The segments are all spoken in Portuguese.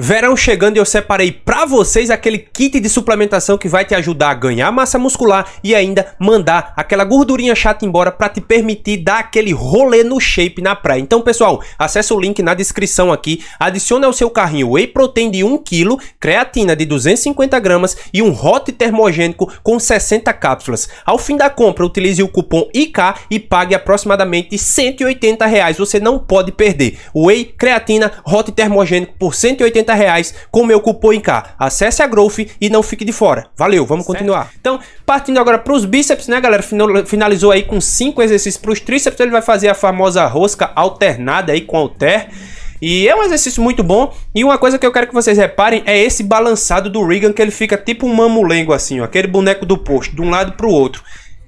Verão chegando e eu separei pra vocês aquele kit de suplementação que vai te ajudar a ganhar massa muscular e ainda mandar aquela gordurinha chata embora pra te permitir dar aquele rolê no shape na praia. Então, pessoal, acessa o link na descrição aqui, adicione ao seu carrinho whey protein de 1kg, creatina de 250 gramas e um hot termogênico com 60 cápsulas. Ao fim da compra, utilize o cupom IK e pague aproximadamente 180 reais. Você não pode perder. Whey, creatina, hot termogênico por 180 reais com meu cupom em cá, Acesse a Growth e não fique de fora. Valeu, vamos certo. continuar. Então, partindo agora para os bíceps, né, galera? Finalizou aí com cinco exercícios para os tríceps. Ele vai fazer a famosa rosca alternada aí com alter. E é um exercício muito bom. E uma coisa que eu quero que vocês reparem é esse balançado do Regan, que ele fica tipo um mamulengo assim, ó, aquele boneco do posto, de um lado para o outro.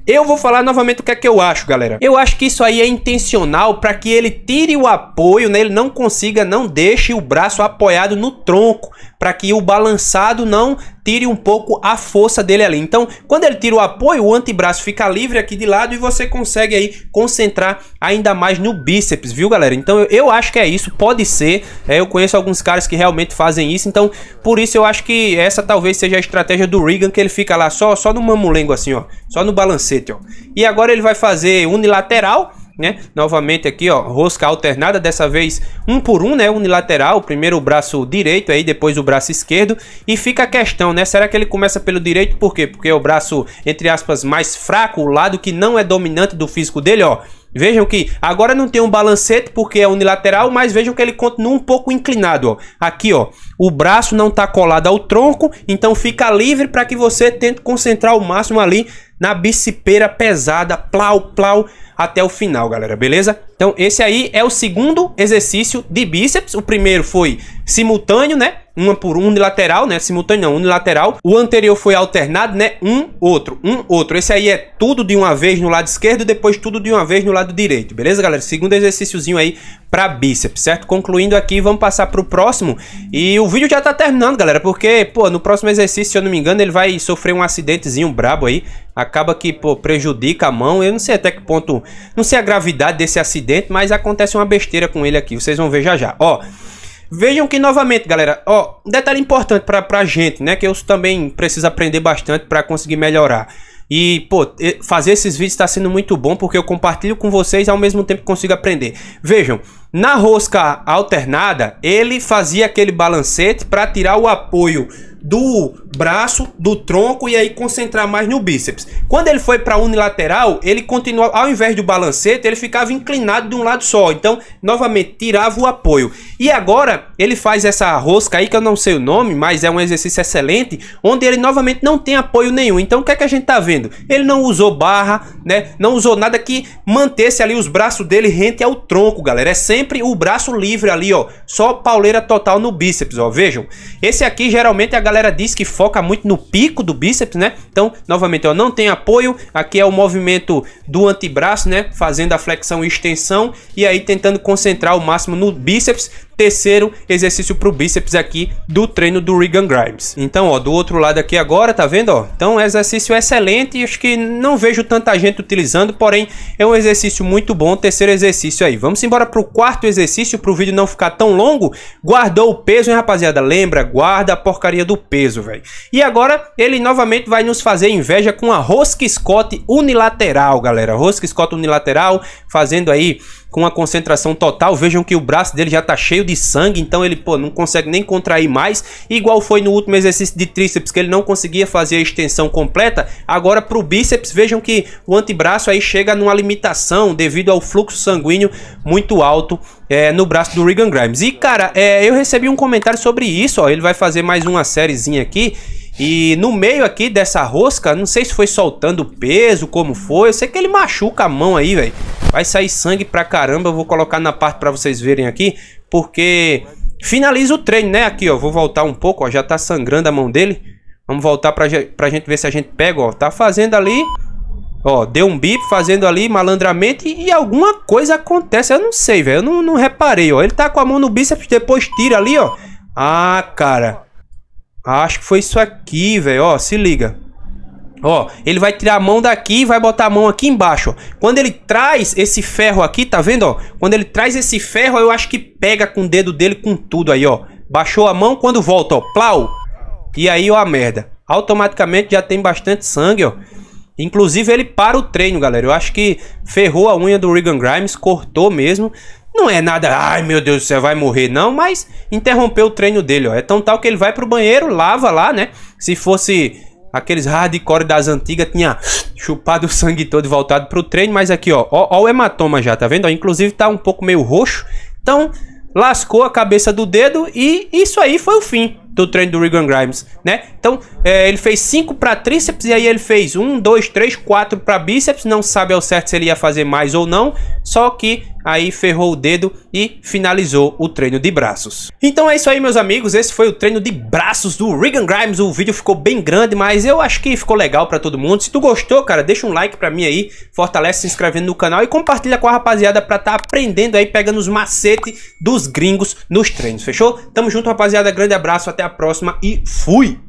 Eu vou falar novamente o que é que eu acho, galera. Eu acho que isso aí é intencional para que ele tire o apoio, né? Ele não consiga, não deixe o braço apoiado no tronco, para que o balançado não tire um pouco a força dele ali. Então, quando ele tira o apoio, o antebraço fica livre aqui de lado e você consegue aí concentrar ainda mais no bíceps, viu, galera? Então, eu, eu acho que é isso, pode ser. É, eu conheço alguns caras que realmente fazem isso, então, por isso eu acho que essa talvez seja a estratégia do Regan, que ele fica lá só, só no mamulengo assim, ó, só no balancete, ó. E agora ele vai fazer unilateral, né? Novamente aqui, ó, rosca alternada, dessa vez um por um, né? Unilateral, primeiro o braço direito aí, depois o braço esquerdo. E fica a questão, né? Será que ele começa pelo direito? Por quê? Porque é o braço, entre aspas, mais fraco, o lado que não é dominante do físico dele, ó. Vejam que agora não tem um balancete porque é unilateral, mas vejam que ele continua um pouco inclinado. Ó. Aqui, ó, o braço não está colado ao tronco, então fica livre para que você tente concentrar o máximo ali na bicipeira pesada, plau, plau, até o final, galera, beleza? Então, esse aí é o segundo exercício de bíceps. O primeiro foi simultâneo, né? Uma por unilateral, né? Simultâneo não, unilateral. O anterior foi alternado, né? Um, outro, um, outro. Esse aí é tudo de uma vez no lado esquerdo depois tudo de uma vez no lado direito, beleza, galera? Segundo exercíciozinho aí para bíceps, certo? Concluindo aqui, vamos passar pro próximo. E o vídeo já tá terminando, galera, porque, pô, no próximo exercício, se eu não me engano, ele vai sofrer um acidentezinho brabo aí. A acaba que pô, prejudica a mão. Eu não sei até que ponto, não sei a gravidade desse acidente, mas acontece uma besteira com ele aqui. Vocês vão ver já já. Ó, Vejam que novamente, galera, ó, um detalhe importante para a gente, né, que eu também preciso aprender bastante para conseguir melhorar. E, pô, fazer esses vídeos está sendo muito bom porque eu compartilho com vocês ao mesmo tempo que consigo aprender. Vejam, na rosca alternada, ele fazia aquele balancete para tirar o apoio do braço, do tronco e aí concentrar mais no bíceps. Quando ele foi para unilateral, ele continuava, ao invés do balancete, ele ficava inclinado de um lado só. Então, novamente, tirava o apoio. E agora, ele faz essa rosca aí, que eu não sei o nome, mas é um exercício excelente, onde ele novamente não tem apoio nenhum. Então, o que é que a gente está vendo? Ele não usou barra, né? Não usou nada que mantesse ali os braços dele rente ao tronco, galera. É sempre sempre o braço livre ali, ó. Só pauleira total no bíceps, ó. Vejam. Esse aqui, geralmente, a galera diz que foca muito no pico do bíceps, né? Então, novamente, ó, não tem apoio. Aqui é o movimento do antebraço, né? Fazendo a flexão e extensão. E aí, tentando concentrar o máximo no bíceps terceiro exercício pro bíceps aqui do treino do Regan Grimes. Então, ó, do outro lado aqui agora, tá vendo, ó? Então, é exercício excelente, acho que não vejo tanta gente utilizando, porém, é um exercício muito bom, terceiro exercício aí. Vamos embora pro quarto exercício, pro vídeo não ficar tão longo. Guardou o peso, hein, rapaziada? Lembra, guarda a porcaria do peso, velho. E agora, ele novamente vai nos fazer inveja com a Rosca Scott unilateral, galera. Rosca Scott unilateral, fazendo aí com a concentração total. Vejam que o braço dele já tá cheio de de sangue, então ele pô, não consegue nem contrair mais. Igual foi no último exercício de tríceps, que ele não conseguia fazer a extensão completa. Agora para o bíceps, vejam que o antebraço aí chega numa limitação devido ao fluxo sanguíneo muito alto é, no braço do Regan Grimes. E cara, é, eu recebi um comentário sobre isso, ó, ele vai fazer mais uma sériezinha aqui. E no meio aqui dessa rosca, não sei se foi soltando peso, como foi. Eu sei que ele machuca a mão aí, velho. Vai sair sangue pra caramba. Eu vou colocar na parte pra vocês verem aqui porque finaliza o treino, né? Aqui, ó, vou voltar um pouco, ó, já tá sangrando a mão dele. Vamos voltar pra, pra gente ver se a gente pega, ó. Tá fazendo ali, ó, deu um bip fazendo ali malandramente e alguma coisa acontece. Eu não sei, velho, eu não, não reparei, ó. Ele tá com a mão no bíceps, depois tira ali, ó. Ah, cara. Acho que foi isso aqui, velho, ó, se liga. Ó, ele vai tirar a mão daqui e vai botar a mão aqui embaixo, ó. Quando ele traz esse ferro aqui, tá vendo, ó? Quando ele traz esse ferro, eu acho que pega com o dedo dele com tudo aí, ó. Baixou a mão, quando volta, ó, plau. E aí, ó, a merda. Automaticamente já tem bastante sangue, ó. Inclusive, ele para o treino, galera. Eu acho que ferrou a unha do Regan Grimes, cortou mesmo. Não é nada, ai meu Deus você vai morrer, não, mas interrompeu o treino dele, ó. É tão tal que ele vai pro banheiro, lava lá, né? Se fosse Aqueles hardcore das antigas tinha chupado o sangue todo e voltado pro treino, mas aqui, ó, ó, ó o hematoma já, tá vendo? Ó, inclusive tá um pouco meio roxo. Então, lascou a cabeça do dedo e isso aí foi o fim do treino do Regan Grimes, né? Então, é, ele fez 5 para tríceps e aí ele fez 1, 2, 3, 4 para bíceps, não sabe ao certo se ele ia fazer mais ou não, só que aí ferrou o dedo e finalizou o treino de braços. Então é isso aí, meus amigos. Esse foi o treino de braços do Regan Grimes. O vídeo ficou bem grande, mas eu acho que ficou legal pra todo mundo. Se tu gostou, cara, deixa um like pra mim aí. Fortalece se inscrevendo no canal e compartilha com a rapaziada pra tá aprendendo aí, pegando os macetes dos gringos nos treinos, fechou? Tamo junto, rapaziada. Grande abraço, até a próxima e fui!